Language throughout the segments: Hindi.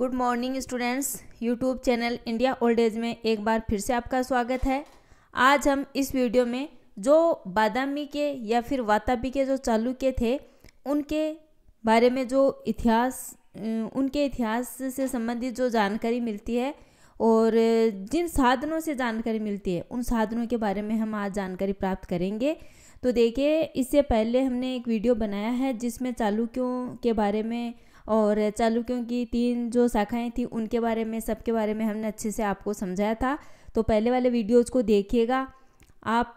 good morning students YouTube channel India old age में एक बार फिर से आपका स्वागत है आज हम इस वीडियो में जो बादामी के या फिर वातापी के जो चालुक्य थे उनके बारे में जो इतिहास उनके इतिहास से संबंधित जो जानकारी मिलती है और जिन साधनों से जानकारी मिलती है उन साधनों के बारे में हम आज जानकारी प्राप्त करेंगे तो देखिए इससे पहले हमने एक वीडियो बनाया है जिसमें चालुक्यों के बारे में और चालुक्यों की तीन जो शाखाएं थी उनके बारे में सबके बारे में हमने अच्छे से आपको समझाया था तो पहले वाले वीडियोज़ को देखिएगा आप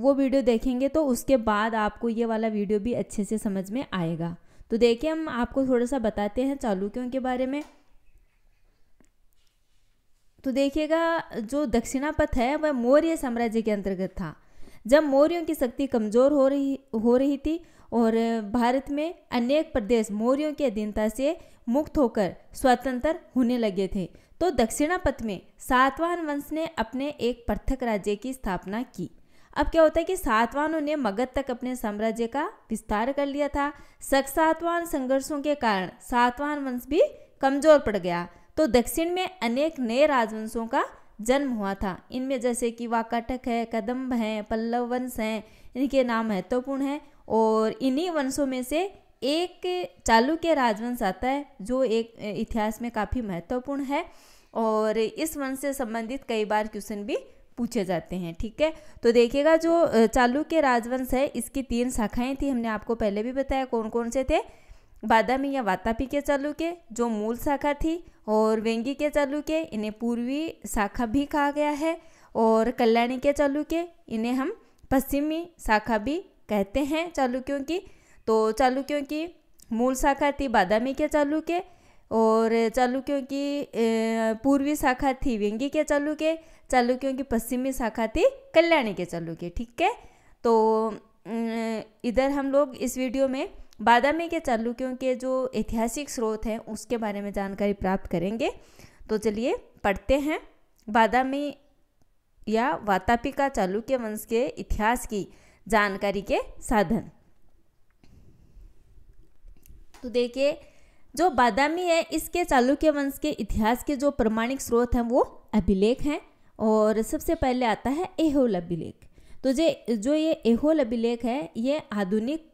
वो वीडियो देखेंगे तो उसके बाद आपको ये वाला वीडियो भी अच्छे से समझ में आएगा तो देखिए हम आपको थोड़ा सा बताते हैं चालुक्यों के बारे में तो देखिएगा जो दक्षिणापथ है वह मौर्य साम्राज्य के अंतर्गत था जब मौर्यों की शक्ति कमज़ोर हो रही हो रही थी और भारत में अनेक प्रदेश मौर्यों के अधीनता से मुक्त होकर स्वतंत्र होने लगे थे तो दक्षिणापथ में सातवाहन वंश ने अपने एक पृथक राज्य की स्थापना की अब क्या होता है कि सातवाहनों ने मगध तक अपने साम्राज्य का विस्तार कर लिया था सातवाहन संघर्षों के कारण सातवाहन वंश भी कमजोर पड़ गया तो दक्षिण में अनेक नए राजवंशों का जन्म हुआ था इनमें जैसे कि वाकाटक है कदम्ब हैं पल्लव वंश हैं इनके नाम महत्वपूर्ण हैं और इन्हीं वंशों में से एक चालुक्य राजवंश आता है जो एक इतिहास में काफ़ी महत्वपूर्ण है और इस वंश से संबंधित कई बार क्वेश्चन भी पूछे जाते हैं ठीक है तो देखिएगा जो चालुक्य राजवंश है इसकी तीन शाखाएं थी हमने आपको पहले भी बताया कौन कौन से थे बादामी या वातापी के चालुक्य जो मूल शाखा थी और वेंगी के चालुक्य इन्हें पूर्वी शाखा भी कहा गया है और कल्याणी के चालुक्य इन्हें हम पश्चिमी शाखा भी कहते हैं चालुक्यों की तो चालुक्यों की मूल शाखा थी बादामी के चालुक्य और चालुक्यों की पूर्वी शाखा थी व्यंगी के चालुक्य चालुक्यों की पश्चिमी शाखा थी कल्याणी के चालुक्य ठीक है तो इधर हम लोग इस वीडियो में बादामी के चालुक्यों के जो ऐतिहासिक स्रोत हैं उसके बारे में जानकारी प्राप्त करेंगे तो चलिए पढ़ते हैं बादामी या वातापिका चालुक्य वंश के इतिहास की जानकारी के साधन तो देखिए जो बादामी है इसके चालुक्य वंश के इतिहास के जो प्रमाणिक स्रोत हैं वो अभिलेख हैं और सबसे पहले आता है एहोल अभिलेख तो जे जो ये एहोल अभिलेख है ये आधुनिक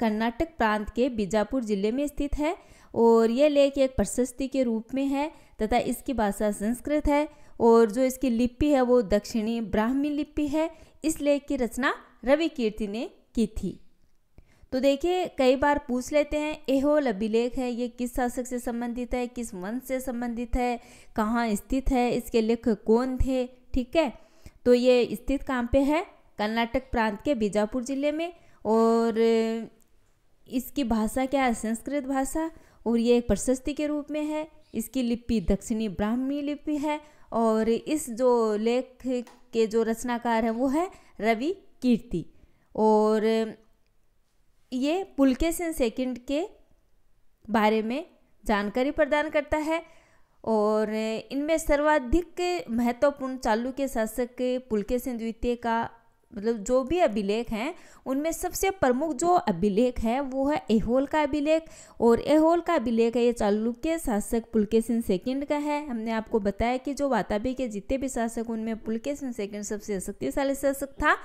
कर्नाटक प्रांत के बीजापुर जिले में स्थित है और यह लेख एक प्रशस्ति के रूप में है तथा इसकी भाषा संस्कृत है और जो इसकी लिपि है वो दक्षिणी ब्राह्मी लिपि है इस लेख की रचना रवि कीर्ति ने की थी तो देखिए कई बार पूछ लेते हैं एहोल अभिलेख है ये किस शासक से संबंधित है किस वंश से संबंधित है कहाँ स्थित है इसके लेखक कौन थे ठीक है तो ये स्थित कहाँ पे है कर्नाटक प्रांत के बीजापुर जिले में और इसकी भाषा क्या है संस्कृत भाषा और ये एक प्रशस्ति के रूप में है इसकी लिपि दक्षिणी ब्राह्मी लिपि है और इस जो लेख के जो रचनाकार है वो है रवि कीर्ति और ये पुलकेशन सेकंड के बारे में जानकारी प्रदान करता है और इनमें सर्वाधिक महत्वपूर्ण चालुक्य शासक पुलकेसन द्वितीय का मतलब जो भी अभिलेख हैं उनमें सबसे प्रमुख जो अभिलेख है वो है एहोल का अभिलेख और एहोल का अभिलेख है ये चालुक्य शासक पुलकेशन सेकंड का है हमने आपको बताया कि जो वाताबी के जितने भी शासक उनमें पुलकेशन सेकंड सबसे शक्तिशाली शासक था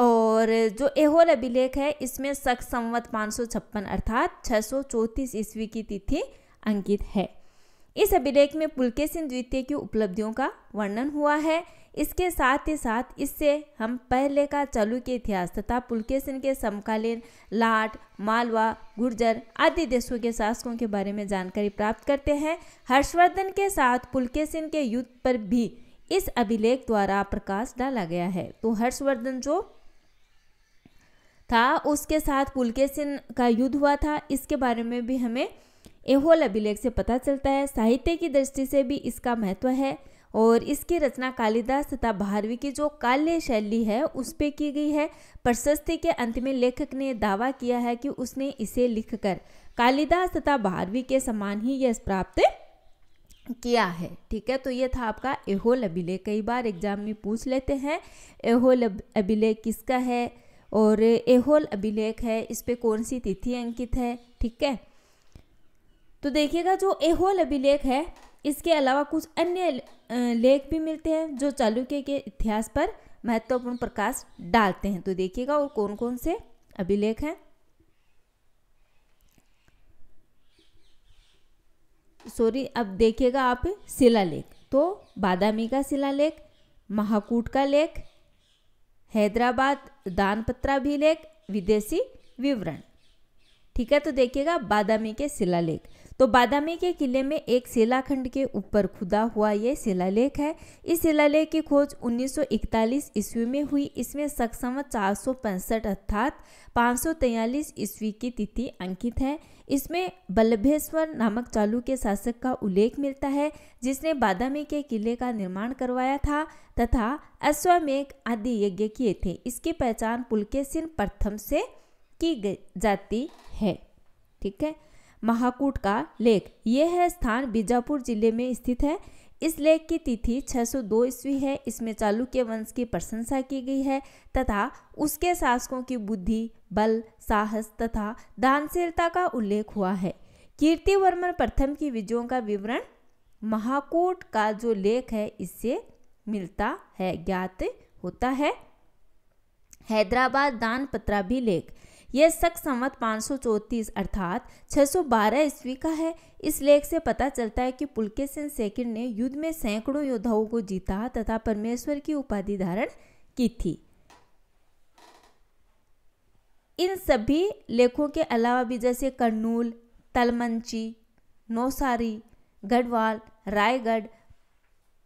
और जो एहोल अभिलेख है इसमें सख संवत पाँच सौ छप्पन अर्थात छः सौ चौंतीस ईस्वी की तिथि अंकित है इस अभिलेख में पुलकेसिन द्वितीय की उपलब्धियों का वर्णन हुआ है इसके साथ ही साथ इससे हम पहले का चालू के इतिहास तथा पुलकेसिन के समकालीन लाट मालवा गुर्जर आदि देशों के शासकों के बारे में जानकारी प्राप्त करते हैं हर्षवर्धन के साथ पुलकेसिन के युद्ध पर भी इस अभिलेख द्वारा प्रकाश डाला गया है तो हर्षवर्धन जो था उसके साथ पुलकेसिन का युद्ध हुआ था इसके बारे में भी हमें एहोल अभिलेख से पता चलता है साहित्य की दृष्टि से भी इसका महत्व है और इसकी रचना कालिदास तथा भारवी की जो काल्य शैली है उस पर की गई है प्रशस्ति के अंत में लेखक ने दावा किया है कि उसने इसे लिखकर कालिदास तथा भारवी के समान ही यह प्राप्त किया है ठीक है तो ये था आपका एहोल अभिलेख कई बार एग्जाम में पूछ लेते हैं एहोल अभिलेख किसका है और एहोल अभिलेख है इस पर कौन सी तिथि अंकित है ठीक है तो देखिएगा जो एहोल अभिलेख है इसके अलावा कुछ अन्य लेख भी मिलते हैं जो चालुक्य के इतिहास पर महत्वपूर्ण प्रकाश डालते हैं तो देखिएगा और कौन कौन से अभिलेख हैं सॉरी अब देखिएगा आप शिलालेख तो बादामी का शिलालेख महाकूट का लेख हैदराबाद लेख विदेशी विवरण ठीक है तो देखिएगा बादामी के शिलालेख तो बादामी के किले में एक शिलाखंड के ऊपर खुदा हुआ ये शिलालेख है इस शिलालेख की खोज 1941 ईस्वी में हुई इसमें सक्षम चार अर्थात पाँच ईस्वी की तिथि अंकित है इसमें बल्लभेश्वर नामक चालू के शासक का उल्लेख मिलता है जिसने बादामी के किले का निर्माण करवाया था तथा अश्वमेघ आदि यज्ञ किए थे इसकी पहचान पुलकेसिन प्रथम से की जाती है ठीक है महाकूट का लेक यह है स्थान बीजापुर जिले में स्थित है इस लेख की तिथि 602 ईस्वी है इसमें चालुक्य वंश की प्रशंसा की गई है तथा उसके शासकों की बुद्धि बल साहस तथा दानशीलता का उल्लेख हुआ है कीर्ति वर्मन प्रथम की विजयों का विवरण महाकूट का जो लेख है इससे मिलता है ज्ञात होता है हैदराबाद दान भी लेख यह शक संवत पाँच अर्थात 612 ईस्वी का है इस लेख से पता चलता है कि सिंह सेकंड ने युद्ध में सैकड़ों योद्धाओं को जीता तथा परमेश्वर की उपाधि धारण की थी इन सभी लेखों के अलावा भी जैसे कर्नूल तलमंची नौसारी गढ़वाल रायगढ़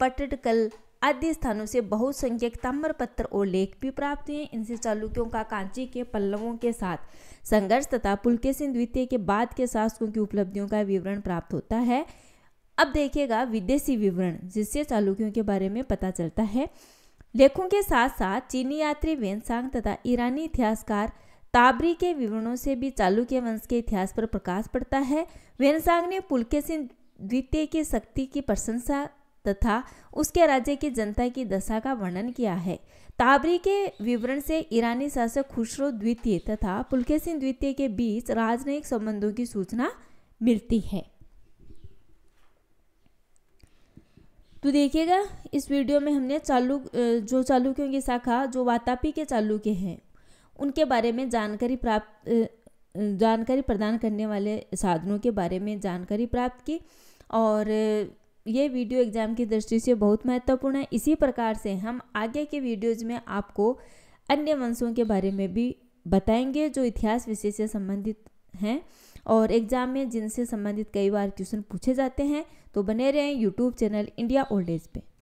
पटडकल आदि स्थानों से बहुसंख्यक पत्र और लेख भी प्राप्त हुए इनसे चालुक्यों का कांची के पल्लवों के साथ संघर्ष तथा पुलकेसिन द्वितीय के बाद के शासकों की उपलब्धियों का विवरण प्राप्त होता है अब देखिएगा विदेशी विवरण जिससे चालुक्यों के बारे में पता चलता है लेखों के साथ साथ चीनी यात्री वेनसांग तथा ईरानी इतिहासकार ताबरी के विवरणों से भी चालुक्य वंश के इतिहास पर प्रकाश पड़ता है वेनसांग ने पुलकेसिन द्वितीय की शक्ति की प्रशंसा तथा उसके राज्य की जनता की दशा का वर्णन किया है ताबरी के विवरण से ईरानी शासक खुशरो द्वितीय तथा पुलकेसिन द्वितीय के बीच राजनयिक संबंधों की सूचना मिलती है तो देखिएगा इस वीडियो में हमने चालू जो चालुक्यों की शाखा जो वातापी के चालुक्य हैं उनके बारे में जानकारी प्राप्त जानकारी प्रदान करने वाले साधनों के बारे में जानकारी प्राप्त की और ये वीडियो एग्ज़ाम की दृष्टि से बहुत महत्वपूर्ण है इसी प्रकार से हम आगे के वीडियोज़ में आपको अन्य वंशों के बारे में भी बताएंगे जो इतिहास विषय से संबंधित हैं और एग्ज़ाम में जिनसे संबंधित कई बार क्वेश्चन पूछे जाते हैं तो बने रहें YouTube channel India old age पर